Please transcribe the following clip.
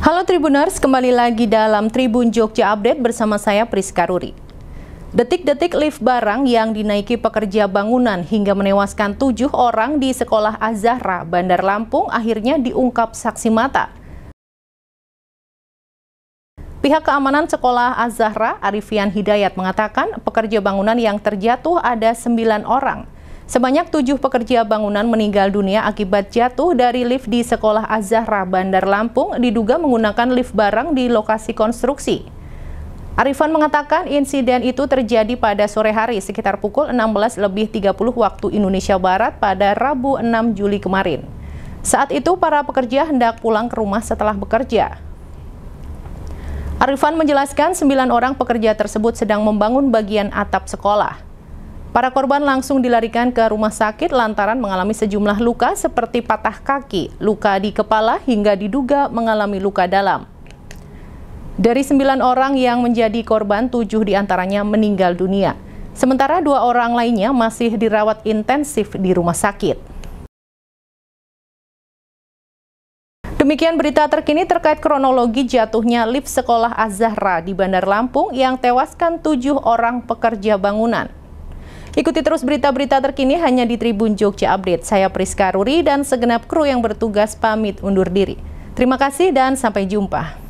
Halo Tribuners, kembali lagi dalam Tribun Jogja Update bersama saya Priska Ruri. Detik-detik lift barang yang dinaiki pekerja bangunan hingga menewaskan tujuh orang di sekolah Azahra, Bandar Lampung akhirnya diungkap saksi mata. Pihak keamanan sekolah Azahra, Arifian Hidayat mengatakan pekerja bangunan yang terjatuh ada sembilan orang. Sebanyak tujuh pekerja bangunan meninggal dunia akibat jatuh dari lift di Sekolah Azahra Bandar Lampung diduga menggunakan lift barang di lokasi konstruksi. Arifan mengatakan insiden itu terjadi pada sore hari sekitar pukul 16 lebih 30 waktu Indonesia Barat pada Rabu 6 Juli kemarin. Saat itu para pekerja hendak pulang ke rumah setelah bekerja. Arifan menjelaskan sembilan orang pekerja tersebut sedang membangun bagian atap sekolah. Para korban langsung dilarikan ke rumah sakit lantaran mengalami sejumlah luka seperti patah kaki, luka di kepala hingga diduga mengalami luka dalam. Dari sembilan orang yang menjadi korban, tujuh diantaranya meninggal dunia. Sementara dua orang lainnya masih dirawat intensif di rumah sakit. Demikian berita terkini terkait kronologi jatuhnya lift sekolah Azahra di Bandar Lampung yang tewaskan tujuh orang pekerja bangunan. Ikuti terus berita-berita terkini hanya di Tribun Jogja Update. Saya Priska Ruri dan segenap kru yang bertugas pamit undur diri. Terima kasih dan sampai jumpa.